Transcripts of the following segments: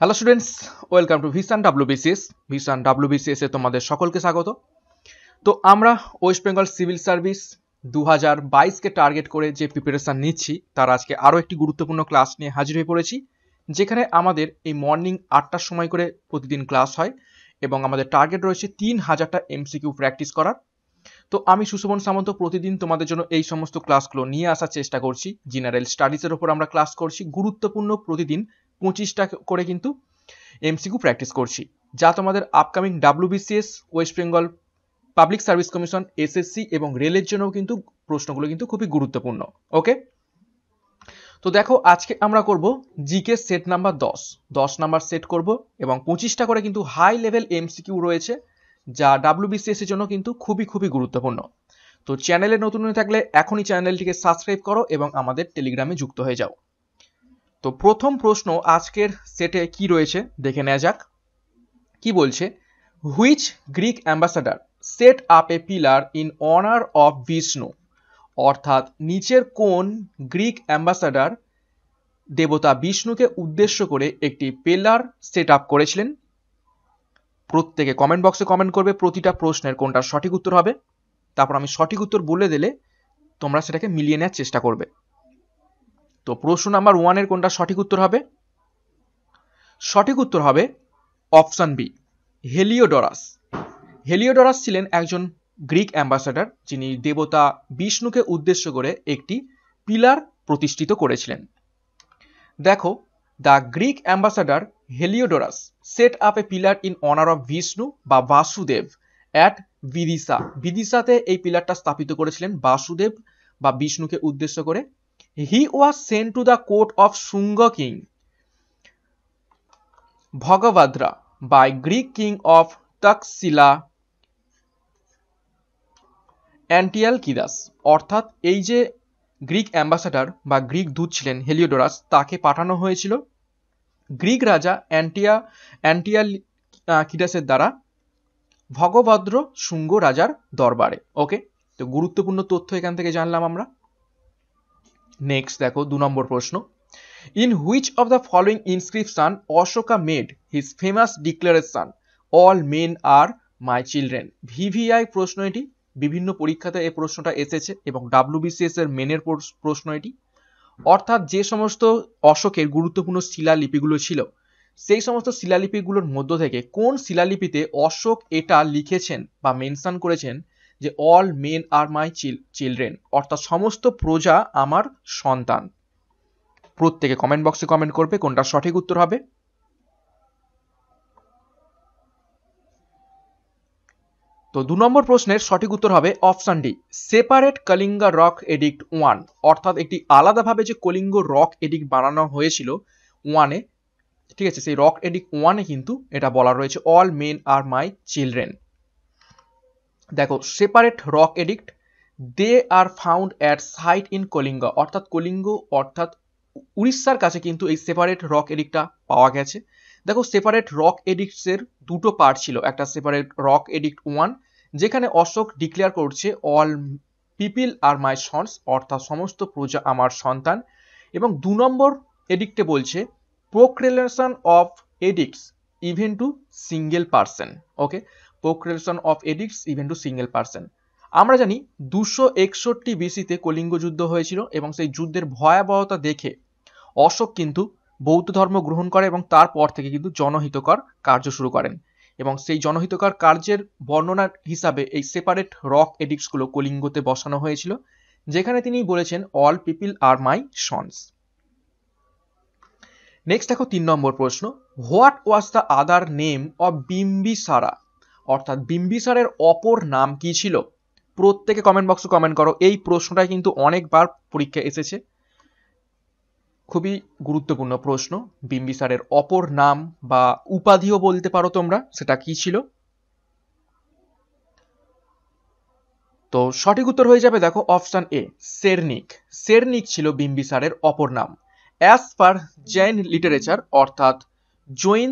hello students welcome to Vision WBCS Vision এ তোমাদের সকলকে স্বাগত তো আমরা ওয়েস্ট বেঙ্গল সিভিল সার্ভিস দু হাজার বাইশকে টার্গেট করে যে প্রিপারেশান নিচ্ছি তার আজকে আরও একটি গুরুত্বপূর্ণ ক্লাস নিয়ে হাজির হয়ে পড়েছি যেখানে আমাদের এই মর্নিং আটটার সময় করে প্রতিদিন ক্লাস হয় এবং আমাদের টার্গেট রয়েছে তিন হাজারটা এমসিকিউ প্র্যাকটিস করার তো আমি সুশোভন সামন্ত প্রতিদিন তোমাদের জন্য এই সমস্ত ক্লাসগুলো নিয়ে আসার চেষ্টা করছি জেনারেল স্টাডিজের ওপর আমরা ক্লাস করছি গুরুত্বপূর্ণ প্রতিদিন পঁচিশটা করে কিন্তু এমসিকিউ প্র্যাকটিস করছি যা তোমাদের upcoming WBCS West Bengal public service commission SSC এবং রেলের জন্যও কিন্তু প্রশ্নগুলো কিন্তু খুবই গুরুত্বপূর্ণ ওকে তো দেখো আজকে আমরা করব জিকে সেট নাম্বার দশ দশ নাম্বার সেট করব এবং পঁচিশটা করে কিন্তু হাই লেভেল এমসিকিউ রয়েছে যা ডাব্লুবিসিএসের এর জন্য কিন্তু খুবই খুবই গুরুত্বপূর্ণ তো চ্যানেলে নতুন হয়ে থাকলে এখনই চ্যানেলটিকে সাবস্ক্রাইব করো এবং আমাদের টেলিগ্রামে যুক্ত হয়ে যাও তো প্রথম প্রশ্ন আজকের সেটে কি রয়েছে দেখে নেওয়া যাক কি বলছে which Greek ambassador set up a pillar in honour of Vishnu অর্থাৎ নিচের কোন গ্রিক অ্যাম্বাসাডার দেবতা বিষ্ণুকে উদ্দেশ্য করে একটি পেলার সেট আপ করেছিলেন প্রত্যেকে কমেন্ট বক্সে কমেন্ট করবে প্রতিটা প্রশ্নের কোনটা সঠিক উত্তর হবে তারপর আমি সঠিক উত্তর বলে দিলে তোমরা সেটাকে মিলিয়ে নেওয়ার চেষ্টা করবে তো প্রশ্ন নাম্বার ওয়ানের কোনটা সঠিক উত্তর হবে সঠিক উত্তর হবে অপশান বি হেলিওডরাস হেলিওডরাস ছিলেন একজন গ্রিক অ্যাম্বাসাডার যিনি দেবতা বিষ্ণুকে উদ্দেশ্য করে একটি পিলার প্রতিষ্ঠিত করেছিলেন দেখো the Greek ambassador Heliodorus set up a pillar in honour of Vishnu বা বাসুদেব অ্যাট বিদিশা বিদিশাতে এই পিলারটা স্থাপিত করেছিলেন বাসুদেব বা বিষ্ণুকে উদ্দেশ্য করে he was sent to the court of Shunga king king by Greek king of of Antialcidas অর্থাৎ এই যে গ্রিক অ্যাম্বাসাডার বা গ্রিক দূত ছিলেন হেলিওডোরাস তাকে পাঠানো হয়েছিল গ্রিক রাজা অ্যান্টিয়া অ্যান্টিয়াল কিদাসের দ্বারা ভগভদ্র শুঙ্গ রাজার দরবারে ওকে তো গুরুত্বপূর্ণ তথ্য এখান থেকে জানলাম আমরা নেক্সট দেখো দু নম্বর প্রশ্ন in which of the following inscription Ashoka made his famous declaration all men are my children VVI প্রশ্ন এটি বিভিন্ন পরীক্ষাতে এই প্রশ্নটা এসেছে এবং ডাব্লিউবিসিএস এর মেনের প্রশ্ন এটি অর্থাৎ যে সমস্ত অশোকের গুরুত্বপূর্ণ শিলালিপিগুলো ছিল সেই সমস্ত শিলালিপিগুলোর মধ্য থেকে কোন শিলালিপিতে অশোক এটা লিখেছেন বা মেনশন করেছেন যে all men are my children অর্থাৎ সমস্ত প্রজা আমার সন্তান প্রত্যেকে কমেন্ট বক্সে কমেন্ট করবে কোনটা সঠিক উত্তর হবে তো দু নম্বর প্রশ্নের সঠিক উত্তর হবে option D separate Kalinga rock edict one অর্থাৎ একটি আলাদাভাবে যে কলিঙ্গ রক এডিক্ট বানানো হয়েছিল ওয়ানে ঠিক আছে সেই রক এডিক্ট ওয়ানে কিন্তু এটা বলা রয়েছে all men are my children দেখো separate rock edict they are found at site in Kalinga অর্থাৎ কলিঙ্গ অর্থাৎ উড়িষ্যার কাছে কিন্তু এই সেপারেট রক এডিক্টটা পাওয়া গেছে দেখো সেপারেট রক এডিক্টসের দুটো পার্ট ছিল একটা সেপারেট রক এডিক্ট ওয়ান যেখানে অশোক ডিক্লেয়ার করছে all people are my sons অর্থাৎ সমস্ত প্রজা আমার সন্তান এবং দু নম্বর এডিক্টে বলছে proclamation of edicts even to single person okay proclamation of edicts even to single person আমরা জানি দুশো একষট্টি বিসিতে কলিঙ্গ যুদ্ধ হয়েছিল এবং সেই যুদ্ধের ভয়াবহতা দেখে অশোক কিন্তু বৌদ্ধ ধর্ম গ্রহণ করে এবং তারপর থেকে কিন্তু জনহিতকর কার্য শুরু করেন এবং সেই জনহিতকর কার্যের বর্ণনার হিসাবে এই সেপারেট রক এডিক্টসগুলো কলিঙ্গতে বসানো হয়েছিল যেখানে তিনি বলেছেন all people are my sons next দেখো তিন নম্বর প্রশ্ন what was the other name of সারা অর্থাৎ বিম্বিসারের অপর নাম কি ছিল প্রত্যেকে কমেন্ট বক্সে কমেন্ট করো এই প্রশ্নটা কিন্তু অনেকবার পরীক্ষা এসেছে খুবই গুরুত্বপূর্ণ প্রশ্ন বিম্বিসারের অপর নাম বা উপাধিও বলতে পারো তোমরা সেটা কি ছিল তো সঠিক উত্তর হয়ে যাবে দেখো অপশান এ সেরনিক সেরনিক ছিল বিম্বিসারের অপর নাম অ্যাজ পার জৈন লিটারেচার অর্থাৎ জৈন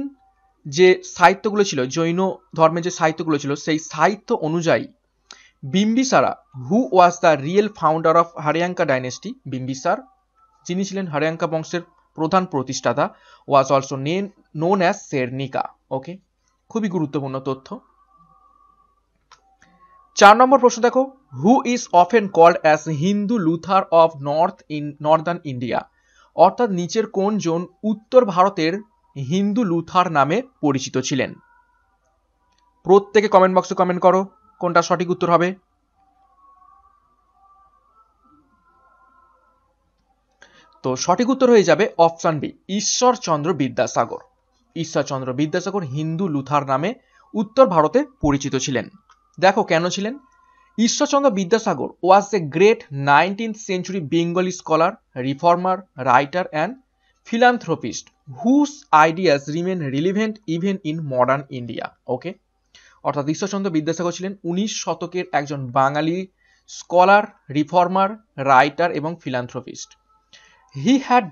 যে সাহিত্যগুলো ছিল জৈন ধর্মের যে সাহিত্যগুলো ছিল সেই সাহিত্য অনুযায়ী Bimbisara who was the real founder of Haryanka dynasty Bimbisar যিনি ছিলেন হারিয়াঙ্কা বংশের প্রধান প্রতিষ্ঠাতা ওয়াজ অলসো নেন নোন অ্যাজ সেরনিকা ওকে খুবই গুরুত্বপূর্ণ তথ্য চার নম্বর প্রশ্ন দেখো who is often called as Hindu Luther of north in northern India অর্থাৎ নিচের কোন জন উত্তর ভারতের হিন্দু লুথার নামে পরিচিত ছিলেন প্রত্যেকে কমেন্ট বক্সে কমেন্ট করো কোনটা সঠিক উত্তর হবে তো সঠিক উত্তর হয়ে যাবে option B Ishwarchandra Vidyasagar Ishwarchandra Vidyasagar Hindu Luther নামে উত্তর ভারতে পরিচিত ছিলেন দেখো কেন ছিলেন Ishwarchandra Vidyasagar was a great nineteen century Bengali scholar reformer writer and philanthropist whose ideas remain relevant even in modern India okay অর্থাৎ ঈশ্বরচন্দ্র বিদ্যাসাগর ছিলেন উনিশ শতকের একজন বাঙালি স্কলার রিফর্মার রাইটার এবং philanthropist he had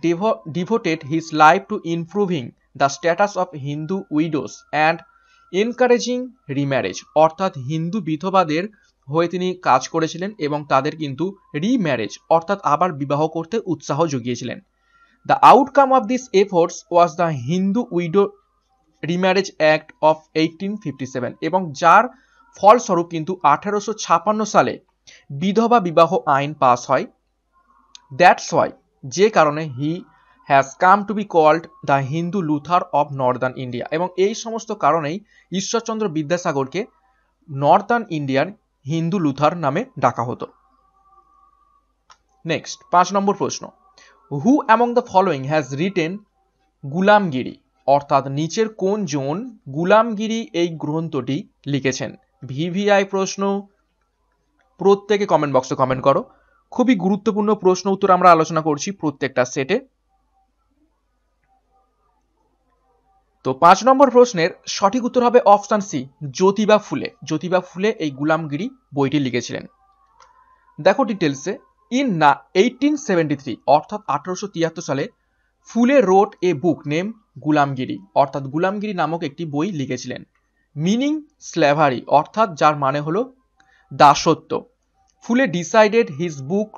devoted his life to improving the status of Hindu widows and encouraging remarriage অর্থাৎ হিন্দু বিধবাদের হয়ে তিনি কাজ করেছিলেন এবং তাদের কিন্তু রিম্যারেজ অর্থাৎ আবার বিবাহ করতে উৎসাহ জুগিয়েছিলেন The outcome of these efforts was the Hindu Widow Remarriage Act of 1857 এবং যার ফলস্বরূপ কিন্তু আঠারোশো ছাপান্ন সালে বিধবা বিবাহ আইন পাস হয় দ্যাটস ওয়াই যে কারণে he has come to be called the Hindu Luther of northern India এবং এই সমস্ত কারণেই ঈশ্বরচন্দ্র বিদ্যাসাগরকে নর্দার্ন ইন্ডিয়ান হিন্দু লুথার নামে ডাকা হতো নেক্সট পাঁচ নম্বর প্রশ্ন who among the following has written Gulamgiri অর্থাৎ নিচের কোন জোন গুলামগিরি এই গ্রন্থটি লিখেছেন ভিভিআই প্রশ্ন প্রত্যেকে কমেন্ট বক্সে কমেন্ট করো খুবই গুরুত্বপূর্ণ প্রশ্ন উত্তর আমরা আলোচনা করছি প্রত্যেকটা সেটে তো পাঁচ নম্বর প্রশ্নের সঠিক উত্তর হবে অপশান সি জ্যোতিবা ফুলে জ্যোতিবা ফুলে এই গুলামগিরি বইটি লিখেছিলেন দেখো ডিটেলসে ইন না এইটিন সেভেন্টি থ্রি অর্থাৎ আঠারোশো তিয়াত্তর সালে ফুলে রোড এ বুক নেম গুলামগিরি অর্থাৎ গুলামগিরি নামক একটি বই লিখেছিলেন মিনিং স্ল্যাভারি অর্থাৎ যার মানে হল দাসত্ব Phule decided his book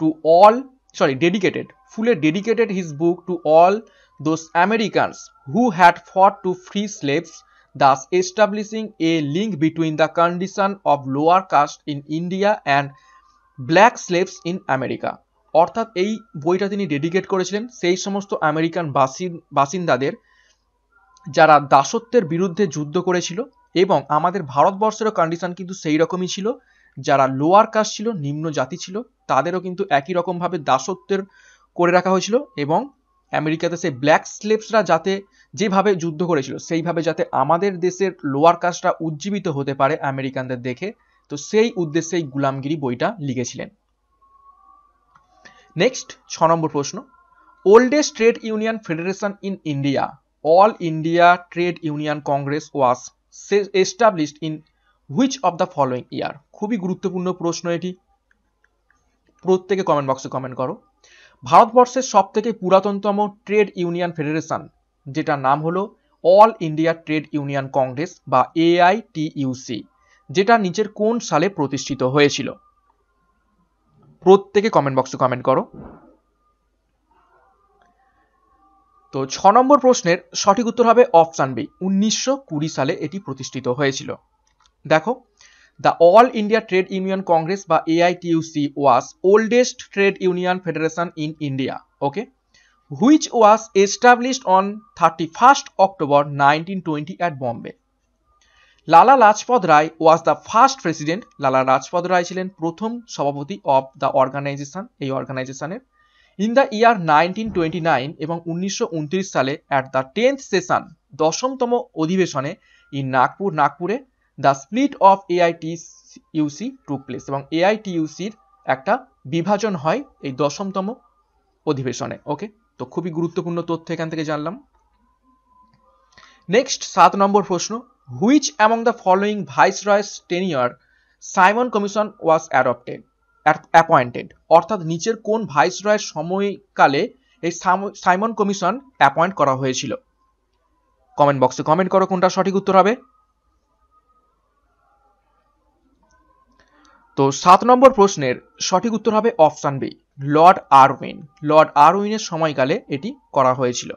to all sorry dedicated Phule dedicated his book to all those Americans who had fought to free slaves দাস establishing a link between the condition of lower caste in India and black slaves in America অর্থাৎ এই বইটা তিনি dedicate করেছিলেন সেই সমস্ত American বাসিন বাসিন্দাদের যারা দাসত্বের বিরুদ্ধে যুদ্ধ করেছিল এবং আমাদের ভারতবর্ষেরও কন্ডিশন কিন্তু সেই রকমই ছিল যারা লোয়ার কাস্ট ছিল নিম্ন জাতি ছিল তাদেরও কিন্তু একই রকমভাবে দাসত্বের করে রাখা হয়েছিল এবং আমেরিকাতে সেই ব্ল্যাক স্লেভসরা যাতে যেভাবে যুদ্ধ করেছিল সেইভাবে যাতে আমাদের দেশের লোয়ার কাস্টরা উজ্জীবিত হতে পারে আমেরিকানদের দেখে তো সেই উদ্দেশ্যে এই গুলামগিরি বইটা লিখেছিলেন নেক্সট ছ নম্বর প্রশ্ন oldest trade union federation in India all India trade union congress was established in which of the following year খুবই গুরুত্বপূর্ণ প্রশ্ন এটি প্রত্যেকে কমেন্ট বক্সে কমেন্ট করো ভারতবর্ষের সব থেকে পুরাতনতম ট্রেড ইউনিয়ন ফেডারেশন যেটা নাম হলো all India trade union congress বা এআইটিউসি যেটা নিচের কোন সালে প্রতিষ্ঠিত হয়েছিল প্রত্যেকে কমেন্ট বক্সে কমেন্ট করো তো ছ নম্বর প্রশ্নের সঠিক উত্তর হবে অপশান বি উনিশশো কুড়ি সালে এটি প্রতিষ্ঠিত হয়েছিল দেখো the all India trade union congress বা AITUC was oldest trade union federation in India okay which was established on thirty first October nineteen twenty at Bombay Lala Lajpat Rai was the first president Lala Lajpat রায় ছিলেন প্রথম সভাপতি অফ দ্য অর্গানাইজেশন এই অর্গানাইজেশনের in the year nineteen twenty nine এবং উনিশশো সালে at the tenth session দশমতম অধিবেশনে ইন নাগপুর নাগপুরে the split of AITUC took place এবং ইউসির একটা বিভাজন হয় এই দশমতম অধিবেশনে ওকে তো খুবই গুরুত্বপূর্ণ তথ্য এখান থেকে জানলাম নেক্সট সাত নম্বর প্রশ্ন which among the following viceroy's tenure Simon commission was adopted appointed অর্থাৎ নিচের কোন ভাইসরয়ের সময়কালে এই সাইমন কমিশন অ্যাপয়েন্ট করা হয়েছিল কমেন্ট বক্সে কমেন্ট করো কোনটা সঠিক উত্তর হবে তো সাত নম্বর প্রশ্নের সঠিক উত্তর হবে option B Lord Irwin Lord আরউইনের সময়কালে এটি করা হয়েছিল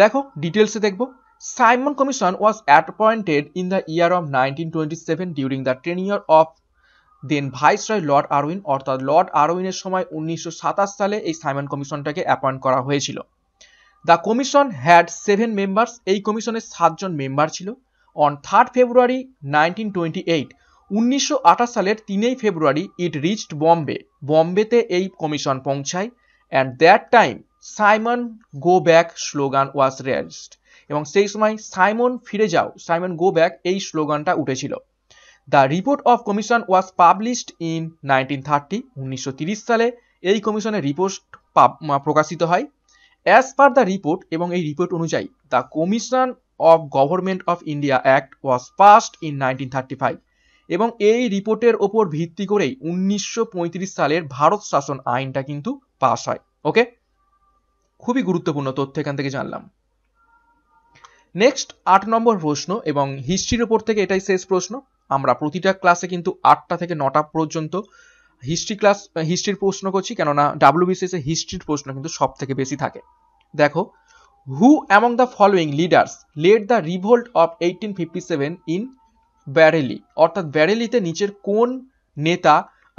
দেখো ডিটেলসে দেখবো Simon commission Simon Commission was appointed in the year of 1927 during the tenure of then viceroy Lord Irwin অর্থাৎ লর্ড আরউইনের সময় উনিশশো সালে এই সাইমন কমিশনটাকে অ্যাপয়েন্ট করা হয়েছিল the commission had seven members এই কমিশনের সাতজন মেম্বার ছিল on third February nineteen twenty eight উনিশশো সালের তিনেই ফেব্রুয়ারি ইট রিচড বম্বে বম্বেতে এই কমিশন পৌঁছায় and that time Simon go back slogan was raised এবং সেই সময় সাইমন ফিরে যাও সাইমন গো ব্যাক এই স্লোগানটা উঠেছিল the report of commission was published in nineteen thirty উনিশশো সালে এই কমিশনের রিপোর্ট প্রকাশিত হয় অ্যাজ পার দ্য রিপোর্ট এবং এই রিপোর্ট অনুযায়ী the commission of government of India act was passed in nineteen thirty five এবং এই রিপোর্টের ওপর ভিত্তি করেই উনিশশো সালের ভারত শাসন আইনটা কিন্তু পাস হয় ওকে খুবই গুরুত্বপূর্ণ তথ্য এখান থেকে জানলাম নেক্সট আট নম্বর প্রশ্ন এবং হিস্ট্রির ওপর থেকে এটাই শেষ প্রশ্ন আমরা প্রতিটা ক্লাসে কিন্তু আটটা থেকে নটা পর্যন্ত হিস্ট্রি ক্লাস হিস্ট্রির প্রশ্ন করছি কেননা ডাব্লিউবিসিএসে হিস্ট্রির প্রশ্ন কিন্তু সব থেকে বেশি থাকে দেখো who among the following leaders led the revolt of eighteen fifty seven in Bareilly অর্থাৎ ব্যারেলিতে নিচের কোন নেতা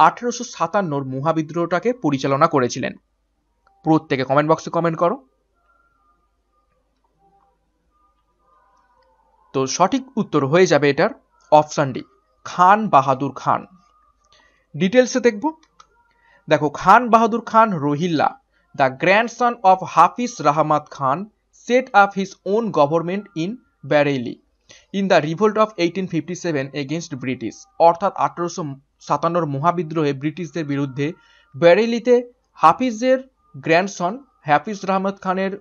আঠেরোশো সাতান্নর মহাবিদ্রোহটাকে পরিচালনা করেছিলেন প্রত্যেকে কমেন্ট বক্সে কমেন্ট করো তো সঠিক উত্তর হয়ে যাবে এটার অপশান ডি খান বাহাদুর খান ডিটেলসে দেখব দেখো Khan Bahadur Khan Rohilla the grandson of Hafiz Rahmat Khan set up his own government in Bareilly in the revolt of eighteen fifty seven against British অর্থাৎ আঠারোশো সাতান্নর মহাবিদ্রোহে ব্রিটিশদের বিরুদ্ধে ব্যারেলিতে হাফিজের গ্র্যান্ডসন হাফিজ রহমদ খানের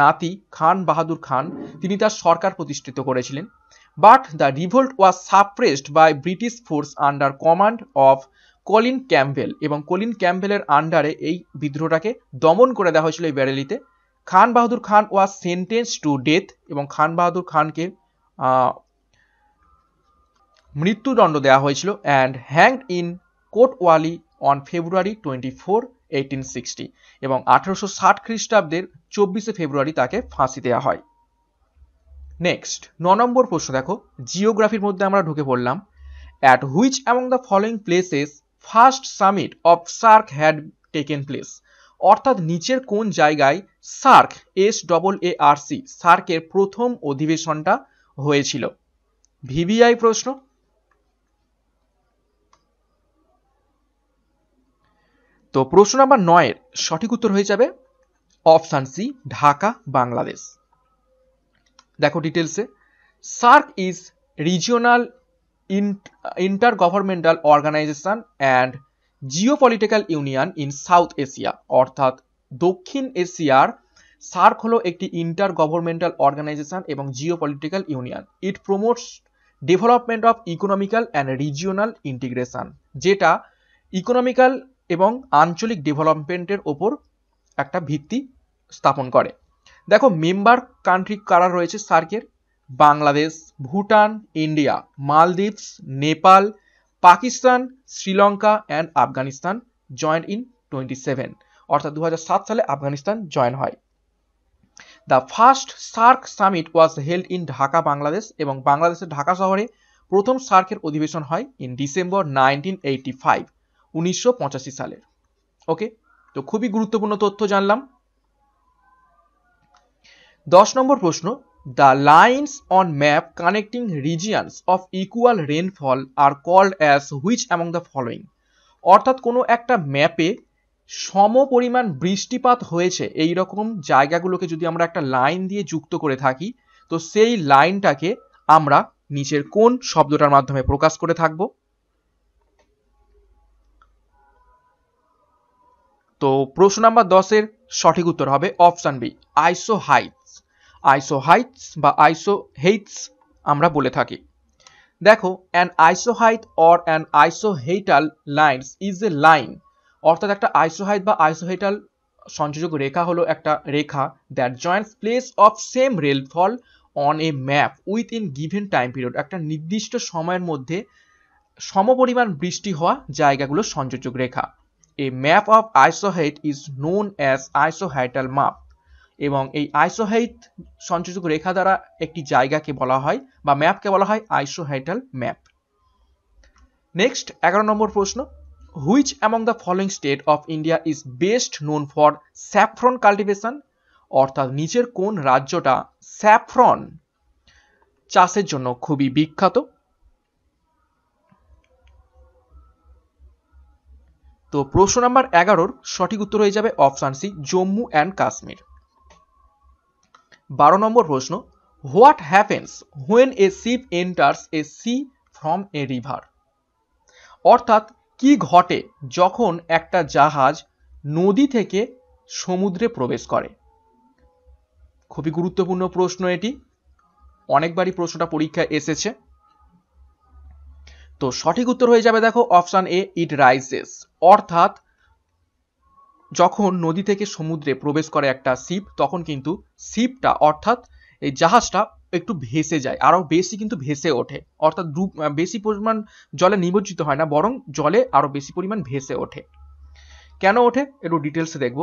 নাতি খান বাহাদুর খান তিনি তার সরকার প্রতিষ্ঠিত করেছিলেন but the revolt was suppressed by British force under command of Colin Campbell এবং কলিন ক্যাম্বেলের আন্ডারে এই বিদ্রোহটাকে দমন করে দেওয়া হয়েছিল এই ব্যারেলিতে Khan Bahadur Khan was sentence to death এবং খান বাহাদুর খানকে মৃত্যুদণ্ড দেওয়া হয়েছিল and hanged in Kotwali on February twenty four eighteen sixty এবং আঠারোশো ষাট খ্রিস্টাব্দের চব্বিশে ফেব্রুয়ারি তাকে ফাঁসি দেওয়া হয় নেক্সট ন নম্বর প্রশ্ন দেখো জিওগ্রাফির মধ্যে আমরা ঢুকে পড়লাম at which among the following places first summit of SAARC had taken place অর্থাৎ নিচের কোন জায়গায় SAARC S double A R C সার্কের প্রথম অধিবেশনটা হয়েছিল ভিভিআই প্রশ্ন তো প্রশ্ন নাম্বার নয়ের সঠিক উত্তর হয়ে যাবে অপশান সি ঢাকা বাংলাদেশ দেখো ডিটেলসে SAARC is regional intergovernmental organization and geopolitical union in South Asia অর্থাৎ দক্ষিণ এশিয়ার সার্ক হলো একটি ইন্টার গভর্নমেন্টাল অর্গানাইজেশন এবং geopolitical union it promotes development of economical and regional integration যেটা ইকোনমিক্যাল এবং আঞ্চলিক ডেভেলপমেন্টের ওপর একটা ভিত্তি স্থাপন করে দেখো মেম্বার কান্ট্রি কারা রয়েছে সার্কের Bangladesh Bhutan India Maldives Nepal Pakistan Sri Lanka and Afghanistan joined in twenty seven অর্থাৎ দু সালে আফগানিস্তান জয়েন হয় the first SAARC summit was held in Dhaka Bangladesh এবং বাংলাদেশের ঢাকা শহরে প্রথম সার্কের অধিবেশন হয় in December nineteen eighty five উনিশশো সালের ওকে তো খুবই গুরুত্বপূর্ণ তথ্য জানলাম দশ নম্বর প্রশ্ন the lines on map connecting regions of equal rainfall are called as which among the following অর্থাৎ কোনো একটা ম্যাপে সম পরিমাণ বৃষ্টিপাত হয়েছে এই রকম জায়গাগুলোকে যদি আমরা একটা লাইন দিয়ে যুক্ত করে থাকি তো সেই লাইনটাকে আমরা নিচের কোন শব্দটার মাধ্যমে প্রকাশ করে থাকবো তো প্রশ্ন নাম্বার দশের সঠিক উত্তর হবে option B isohyets isohyets বা আইসো হেইটস আমরা বলে থাকি দেখো an isohyet or an hyetal lines is a line অর্থাৎ একটা আইসোহাইট বা হেইটাল সংযোজক রেখা হলো একটা রেখা that joints places of same rainfall on a map within given time period একটা নির্দিষ্ট সময়ের মধ্যে সমপরিমাণ বৃষ্টি হওয়া জায়গাগুলো সংযোজক রেখা A map of isoheit is known as isohyetal map এবং এই আইসোহাইট সঞ্চিত রেখা দ্বারা একটি জায়গাকে বলা হয় বা ম্যাপকে বলা হয় আইসোহাইটাল ম্যাপ নেক্সট এগারো নম্বর প্রশ্ন which among the following state of India is best known for saffron cultivation অর্থাৎ নিচের কোন রাজ্যটা স্যাফ্রন চাষের জন্য খুবই বিখ্যাত তো প্রশ্ন নাম্বার এগারোর সঠিক উত্তর হয়ে যাবে option C Jammu and Kashmir বারো নম্বর প্রশ্ন what happens when a ship enters a sea from a river অর্থাৎ কি ঘটে যখন একটা জাহাজ নদী থেকে সমুদ্রে প্রবেশ করে খুবই গুরুত্বপূর্ণ প্রশ্ন এটি অনেকবারই প্রশ্নটা পরীক্ষায় এসেছে তো সঠিক উত্তর হয়ে যাবে দেখো অপশান এ ইট রাইজেস অর্থাৎ যখন নদী থেকে সমুদ্রে প্রবেশ করে একটা শিপ তখন কিন্তু শিপটা অর্থাৎ এই জাহাজটা একটু ভেসে যায় আরও বেশি কিন্তু ভেসে ওঠে অর্থাৎ বেশি পরিমাণ জলে নিমজ্জিত হয় না বরং জলে আরও বেশি পরিমাণ ভেসে ওঠে কেন ওঠে একটু ডিটেলসে দেখব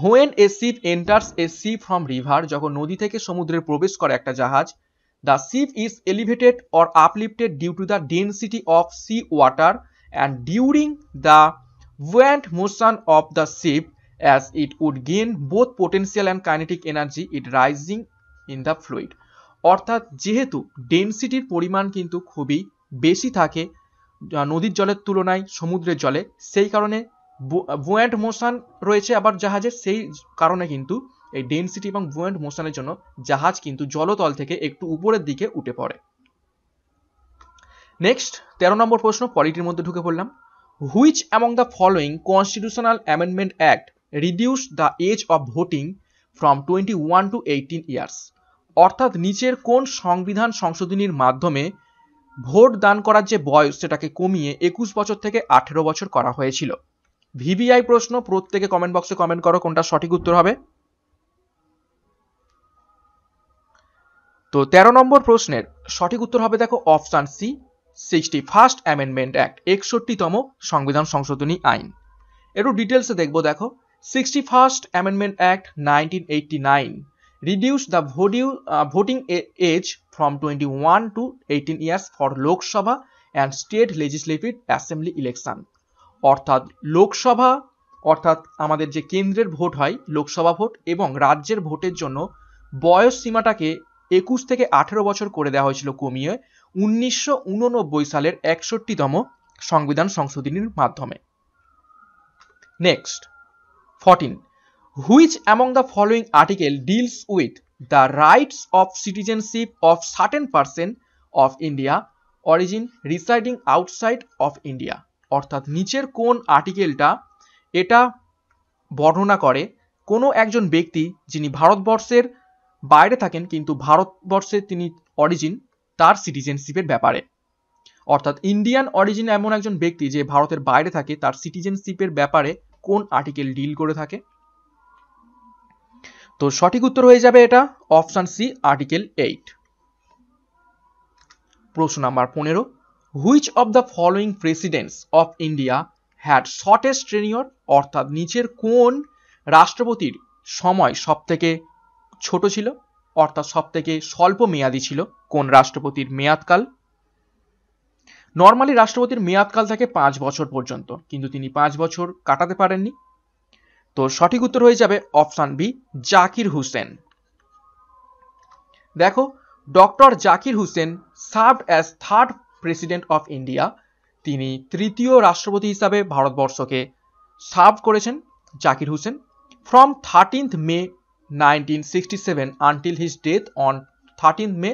when a ship enters a sea from river যখন নদী থেকে সমুদ্রে প্রবেশ করে একটা জাহাজ The ship is elevated or uplifted due to the density of sea water and during the buoyant motion of the ship as it would gain both potential and kinetic energy it rising in the fluid অর্থাৎ যেহেতু ডেনসিটির পরিমাণ কিন্তু খুবই বেশি থাকে নদীর জলের তুলনায় সমুদ্রের জলে সেই কারণে বুয়েন্ট মোশন রয়েছে আবার জাহাজের সেই কারণে কিন্তু এই ডেনসিটি এবং বুয়েন্ট মোশনের জন্য জাহাজ কিন্তু জলতল থেকে একটু উপরের দিকে উঠে পড়ে নেক্সট তেরো নম্বর প্রশ্ন পলিটির মধ্যে ঢুকে পড়লাম which among the following constitutional amendment act reduce the age of voting from twenty one to eighteen years অর্থাৎ নিচের কোন সংবিধান সংশোধনীর মাধ্যমে ভোট দান করার যে বয়স সেটাকে কমিয়ে একুশ বছর থেকে আঠেরো বছর করা হয়েছিল ভিভিআই প্রশ্ন প্রত্যেকে কমেন্ট বক্সে কমেন্ট করো কোনটা সঠিক উত্তর হবে তো ১৩ নম্বর প্রশ্নের সঠিক উত্তর হবে দেখো option C sixty first amendment act একষট্টিতম সংবিধান সংশোধনী আইন একটু ডিটেলসে দেখবো দেখো sixty first amendment act nineteen eighty nine reduce the ভোটিউ voting age from twenty one to eighteen years for Lok Sabha and state legislative assembly election অর্থাৎ লোকসভা অর্থাৎ আমাদের যে কেন্দ্রের ভোট হয় লোকসভা ভোট এবং রাজ্যের ভোটের জন্য বয়স সীমাটাকে একুশ থেকে আঠেরো বছর করে দেওয়া হয়েছিল কমিয়ে উনিশশো সালের একষট্টিতম সংবিধান সংশোধনীর মাধ্যমে next fourteen which among the following article deals with the rights of citizenship of certain percent of India origin residing outside of India অর্থাৎ নিচের কোন আর্টিকেলটা এটা বর্ণনা করে কোনো একজন ব্যক্তি যিনি ভারতবর্ষের বাইরে থাকেন কিন্তু ভারতবর্ষে তিনি অরিজিন তার সিটিজেনশিপের ব্যাপারে অর্থাৎ ইন্ডিয়ান অরিজিন এমন একজন ব্যক্তি যে ভারতের বাইরে থাকে তার সিটিজেনশিপের ব্যাপারে কোন আর্টিকেল ডিল করে থাকে তো সঠিক উত্তর হয়ে যাবে এটা অপশান সি আর্টিকেল এইট প্রশ্ন নাম্বার পনেরো which of the following presidents of India had shortest tenure অর্থাৎ নিচের কোন রাষ্ট্রপতির সময় সব থেকে ছোট ছিল অর্থাৎ সব থেকে স্বল্প মেয়াদি ছিল কোন রাষ্ট্রপতির মেয়াদকাল নর্মালি রাষ্ট্রপতির মেয়াদকাল থাকে পাঁচ বছর পর্যন্ত কিন্তু তিনি পাঁচ বছর কাটাতে পারেননি তো সঠিক উত্তর হয়ে যাবে অপশান বি জাকির হুসেন দেখো doctor Zakir Hussain serve as third president of India তিনি তৃতীয় রাষ্ট্রপতি হিসাবে ভারতবর্ষকে সার্ভ করেছেন Zakir Hussain from thirteenth May 1967 until his death on thirteen May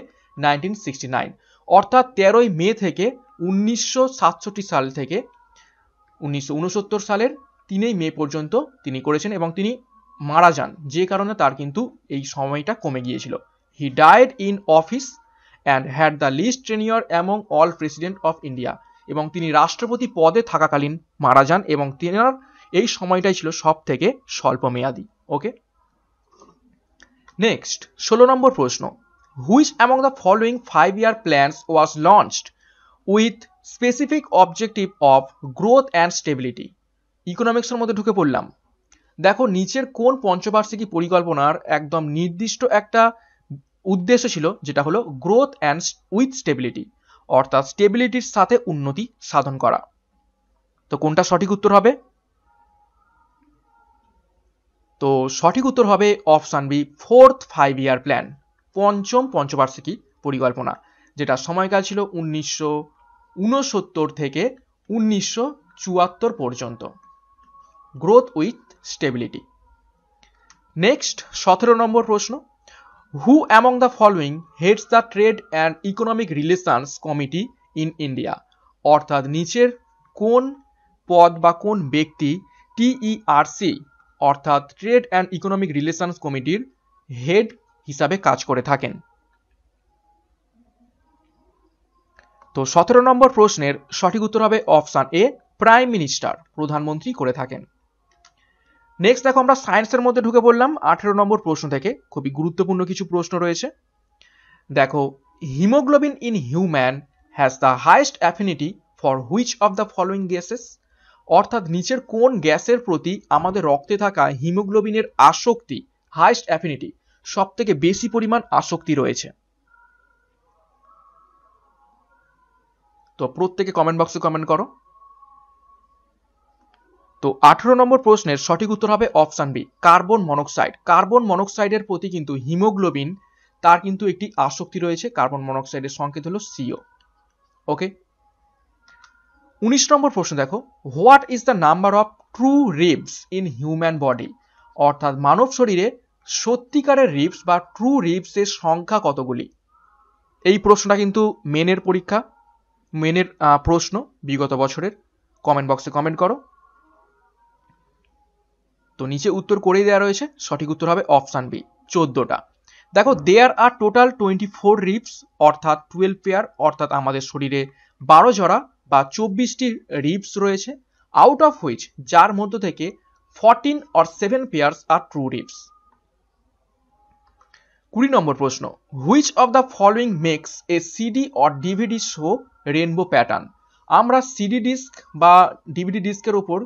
অর্থাৎ তেরোই মে থেকে উনিশশো সাল থেকে উনিশশো সালের তিনই মে পর্যন্ত তিনি করেছেন এবং তিনি মারা যান যে কারণে তার কিন্তু এই সময়টা কমে গিয়েছিল he died in office and had the least tenure among all president of India এবং তিনি রাষ্ট্রপতি পদে থাকাকালীন মারা যান এবং তেনার এই সময়টাই ছিল সব থেকে স্বল্প মেয়াদি ওকে নেক্সট ষোলো নম্বর প্রশ্ন which among the following five year plans was launched with specific objective of growth and stability ইকোনমিক্সের মধ্যে ঢুকে পড়লাম দেখো নিচের কোন পঞ্চবার্ষিকী পরিকল্পনার একদম নির্দিষ্ট একটা উদ্দেশ্য ছিল যেটা হলো গ্রোথ অ্যান্ড উইথ স্টেবিলিটি অর্থাৎ স্টেবিলিটির সাথে উন্নতি সাধন করা তো কোনটা সঠিক উত্তর হবে তো সঠিক উত্তর হবে option B fourth five year plan পঞ্চম পঞ্চবার্ষিকী পরিকল্পনা যেটা সময়কাল ছিল উনিশশো উনসত্তর থেকে উনিশশো চুয়াত্তর পর্যন্ত গ্রোথ উইথ স্টেবিলিটি নেক্সট সতেরো নম্বর প্রশ্ন who among the following heads the trade and economic relations committee in India অর্থাৎ নিচের কোন পদ বা কোন ব্যক্তি টিইআরসি অর্থাৎ ট্রেড অ্যান্ড ইকোনমিক রিলেশনস কমিটির হেড হিসাবে কাজ করে থাকেন তো সতেরো নম্বর প্রশ্নের সঠিক উত্তর হবে অপশান এ প্রাইম মিনিস্টার প্রধানমন্ত্রী করে থাকেন নেক্সট দেখো আমরা সায়েন্সের মধ্যে ঢুকে বললাম আঠেরো নম্বর প্রশ্ন থেকে খুবই গুরুত্বপূর্ণ কিছু প্রশ্ন রয়েছে দেখো hemoglobin in human has the highest affinity for which of the following gases অর্থাৎ নিচের কোন গ্যাসের প্রতি আমাদের রক্তে থাকা হিমোগ্লোবিনের আসক্তি হাইস্ট অ্যাফিনিটি সব থেকে বেশি পরিমাণ আসক্তি রয়েছে তো প্রত্যেকে কমেন্ট বক্সে কমেন্ট করো তো আঠেরো নম্বর প্রশ্নের সঠিক উত্তর হবে option B carbon monoxide carbon মনোক্সাইডের প্রতি কিন্তু হিমোগ্লোবিন তার কিন্তু একটি আসক্তি রয়েছে কার্বন মনোক্সাইডের সংকেত হলো সিও ওকে উনিশ নম্বর প্রশ্ন দেখো what is the number of true ribs in human body অর্থাৎ মানব শরীরে সত্যিকারের রিবস বা ট্রু রিবসের সংখ্যা কতগুলি এই প্রশ্নটা কিন্তু মেনের পরীক্ষা মেনের প্রশ্ন বিগত বছরের কমেন্ট বক্সে কমেন্ট করো তো নিচে উত্তর করেই দেওয়া রয়েছে সঠিক উত্তর হবে অপশান বি চোদ্দোটা দেখো there are total twenty four ribs অর্থাৎ টুয়েলভ পেয়ার অর্থাৎ আমাদের শরীরে বারো জোড়া বা চব্বিশটি রিপস রয়েছে আউট অফ হুইচ যার মধ্য থেকে fourteen or seven pairs are true ribs কুড়ি নম্বর প্রশ্ন which of the following makes a CD or DVD show rainbow pattern আমরা সিডি ডিস্ক বা ডিভিডি ডিস্কের ওপর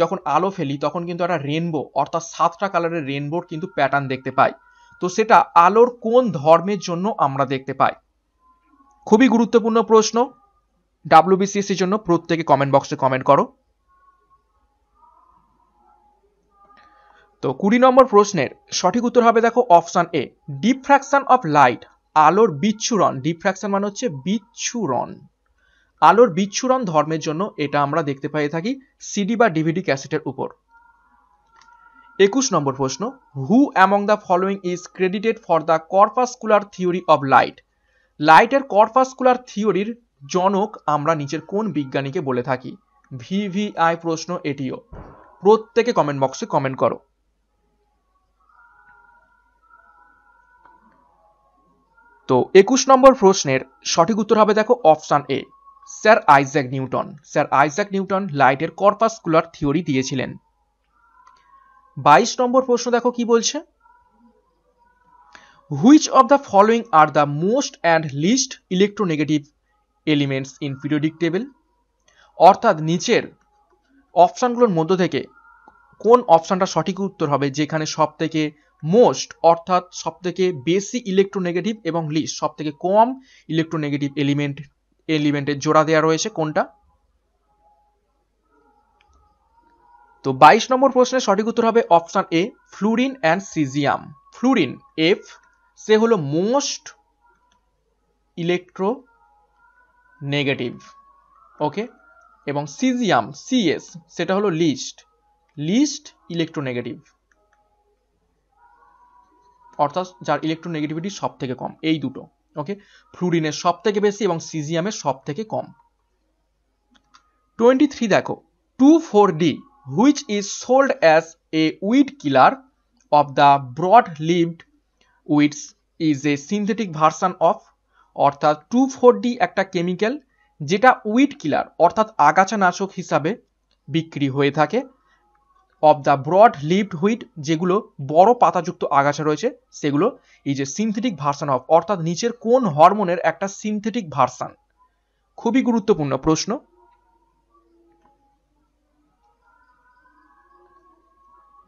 যখন আলো ফেলি তখন কিন্তু একটা রেনবো অর্থাৎ সাতটা কালারের রেনবোর কিন্তু প্যাটার্ন দেখতে পাই তো সেটা আলোর কোন ধর্মের জন্য আমরা দেখতে পাই খুবই গুরুত্বপূর্ণ প্রশ্ন ডাব্লিউবিসিএসির e জন্য প্রত্যেকে কমেন্ট বক্সে কমেন্ট করো তো কুড়ি নম্বর প্রশ্নের সঠিক উত্তর হবে দেখো option A diffraction of light আলোর বিচ্ছুরণ ডিফ্র্যাকশন মানে হচ্ছে বিচ্ছুরণ আলোর বিচ্ছুরণ ধর্মের জন্য এটা আমরা দেখতে পাই থাকি সিডি বা ডিভিডি ক্যাসেটের উপর একুশ নম্বর প্রশ্ন who among the following is credited for the corpuscular theory of light লাইটের কর্পাসকুলার থিওরির জনক আমরা নিচের কোন বিজ্ঞানীকে বলে থাকি ভিভিআই প্রশ্ন এটিও প্রত্যেকে কমেন্ট বক্সে কমেন্ট করো তো একুশ নম্বর প্রশ্নের সঠিক উত্তর হবে দেখো option A sir Isaac Newton sir Isaac Newton লাইটের কর্পাসকুলার থিওরি দিয়েছিলেন বাইশ নম্বর প্রশ্ন দেখো কি বলছে which of the following are the most and least electronegative elements in periodic table অর্থাৎ নিচের অপশানগুলোর মধ্য থেকে কোন অপশানটা সঠিক উত্তর হবে যেখানে সব থেকে মোস্ট অর্থাৎ সব থেকে বেশি ইলেকট্রোনেগেটিভ এবং লিস্ট সব থেকে কম ইলেকট্রোনেগেটিভ এলিমেন্ট এলিমেন্টের জোড়া দেওয়া রয়েছে কোনটা তো বাইশ নম্বর প্রশ্নের সঠিক উত্তর হবে option A fluorine and cesium fluorine F সে হলো মোস্ট ইলেকট্রো নেগেটিভ ওকে এবং সিজিয়াম সিএস সেটা হলো লিস্ট লিস্ট ইলেকট্রোনেগেটিভ অর্থাৎ যার ইলেকট্রোনেগেটিভিটি সব থেকে কম এই দুটো ওকে ফ্লুরিনের সব থেকে বেশি এবং সিজিয়ামের সব থেকে কম টোয়েন্টি থ্রি দেখো two four D which is sold as a weed killer of the broad leaved weeds is a synthetic version of অর্থাৎ টু ফোর ডি একটা কেমিক্যাল যেটা উইড কিলার অর্থাৎ আগাছানাশক হিসাবে বিক্রি হয়ে থাকে of the broad leaved wheat যেগুলো বড় পাতাযুক্ত আগাছা রয়েছে সেগুলো এই যে সিনথেটিক ভার্সান অফ অর্থাৎ নিচের কোন হরমোনের একটা সিনথেটিক ভার্সান খুবই গুরুত্বপূর্ণ প্রশ্ন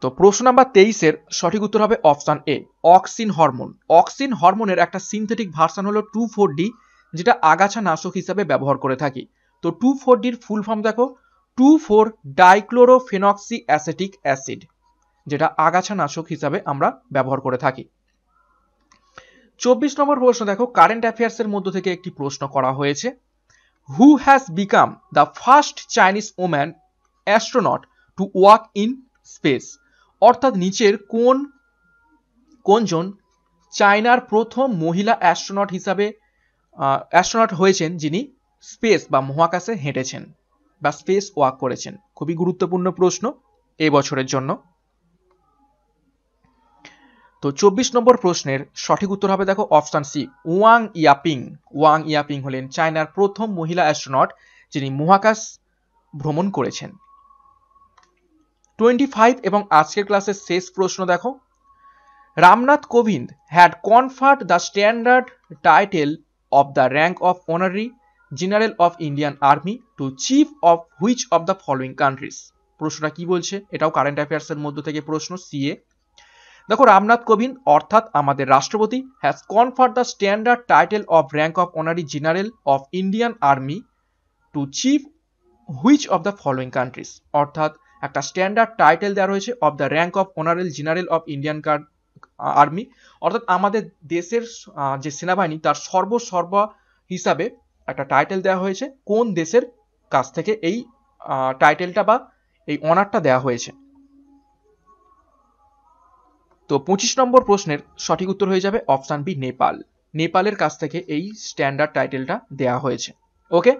তো প্রশ্ন নাম্বার তেইশের সঠিক উত্তর হবে option A auxin hormone auxin হরমোনের একটা সিনথেটিক ভার্সান হলো টু ফোর ডি যেটা আগাছা নাশক হিসাবে ব্যবহার করে থাকি তো টু ফোর ডির ফুল ফর্ম দেখো two four dichlorophenoxy acetic acid যেটা আগাছা নাশক হিসাবে আমরা ব্যবহার করে থাকি চব্বিশ নম্বর প্রশ্ন দেখো কারেন্ট অ্যাফেয়ার্সের মধ্য থেকে একটি প্রশ্ন করা হয়েছে who has become the first Chinese woman astronaut to walk in space অর্থাৎ নিচের কোন কোনজন চায়নার প্রথম মহিলা অ্যাস্ট্রোনট হিসাবে অ্যাস্ট্রোনট হয়েছেন যিনি স্পেস বা মহাকাশে হেঁটেছেন বা স্পেস ওয়াক করেছেন খুবই গুরুত্বপূর্ণ প্রশ্ন এ বছরের জন্য তো চব্বিশ নম্বর প্রশ্নের সঠিক উত্তর হবে দেখো option C Wang Yaping Wang Yaping হলেন চায়নার প্রথম মহিলা অ্যাস্ট্রোনট যিনি মহাকাশ ভ্রমণ করেছেন টোয়েন্টি ফাইভ এবং আজকের ক্লাসের শেষ প্রশ্ন দেখো Ramnath Kovind had conferred the standard title of the rank of honorary general of Indian army to chief of which of the following countries প্রশ্নটা কি বলছে এটাও কারেন্ট অ্যাফেয়ার্সের মধ্য থেকে প্রশ্ন সিএ দেখো রামনাথ কোবিন্দ অর্থাৎ আমাদের রাষ্ট্রপতি has conferred the standard title of rank of honorary general of Indian army to chief which of the following countries অর্থাৎ একটা স্ট্যান্ডার্ড টাইটেল দেওয়া রয়েছে of the rank of honorary general of Indian guard army অর্থাৎ আমাদের দেশের যে সেনাবাহিনী তার সর্বসর্ব হিসাবে একটা টাইটেল দেওয়া হয়েছে কোন দেশের কাছ থেকে এই টাইটেলটা বা এই অনারটা দেওয়া হয়েছে তো পঁচিশ নম্বর প্রশ্নের সঠিক উত্তর হয়ে যাবে অপশান বি নেপাল নেপালের কাছ থেকে এই স্ট্যান্ডার্ড টাইটেলটা দেয়া হয়েছে ওকে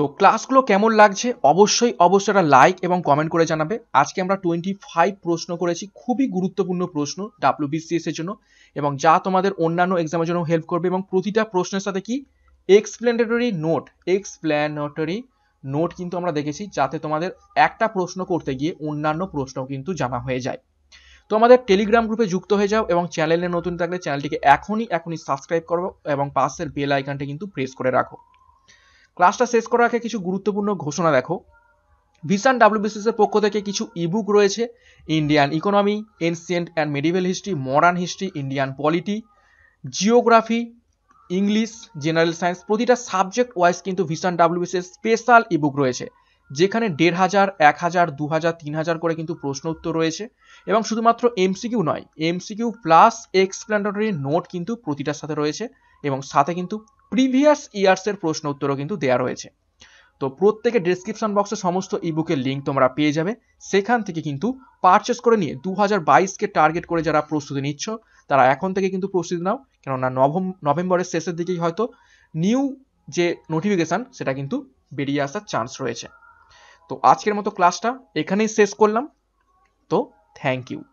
তো ক্লাসগুলো কেমন লাগছে অবশ্যই অবশ্যই একটা লাইক এবং কমেন্ট করে জানাবে আজকে আমরা টোয়েন্টি ফাইভ প্রশ্ন করেছি খুবই গুরুত্বপূর্ণ প্রশ্ন ডাব্লিউবিসিএস এর জন্য এবং যা তোমাদের অন্যান্য এক্সামের জন্য হেল্প করবে এবং প্রতিটা প্রশ্নের সাথে কি এক্সপ্ল্যানেটরি নোট এক্সপ্ল্যানেটরি নোট কিন্তু আমরা দেখেছি যাতে তোমাদের একটা প্রশ্ন করতে গিয়ে অন্যান্য প্রশ্ন কিন্তু জানা হয়ে যায় তো আমাদের টেলিগ্রাম গ্রুপে যুক্ত হয়ে যাও এবং চ্যানেলে নতুন থাকলে চ্যানেলটিকে এখনই এখনই সাবস্ক্রাইব করো এবং পাশের বেল আইকনটা কিন্তু প্রেস করে রাখো ক্লাসটা শেষ করার আগে কিছু গুরুত্বপূর্ণ ঘোষণা দেখো ভিসান ডাব্লিউবিসিসের পক্ষ থেকে কিছু ইবুক রয়েছে Indian economy ancient and medieval history modern history Indian polity geography English general science প্রতিটা সাবজেক্ট ওয়াইজ কিন্তু ভিসান ডাব্লিউবিসিএস স্পেশাল ইবুক রয়েছে যেখানে দেড় হাজার এক হাজার দু হাজার তিন হাজার করে কিন্তু প্রশ্ন উত্তর রয়েছে এবং শুধুমাত্র এমসিকিউ নয় এমসিকিউ প্লাস এক্সপ্ল্যানেটরি নোট কিন্তু প্রতিটার সাথে রয়েছে এবং সাথে কিন্তু প্রিভিয়াস ইয়ার্সের প্রশ্ন উত্তরও কিন্তু দেওয়া রয়েছে তো প্রত্যেকে ডেসক্রিপশন বক্সে সমস্ত ইবুকের লিঙ্ক তোমরা পেয়ে যাবে সেখান থেকে কিন্তু পারচেস করে নিয়ে দু হাজার বাইশকে টার্গেট করে যারা প্রস্তুতি নিচ্ছ তারা এখন থেকে কিন্তু প্রস্তুতি নাও কেননা নভেম্বরের শেষের দিকেই হয়তো নিউ যে নোটিফিকেশান সেটা কিন্তু বেরিয়ে আসার চান্স রয়েছে তো আজকের মতো ক্লাসটা এখানেই শেষ করলাম তো থ্যাংক ইউ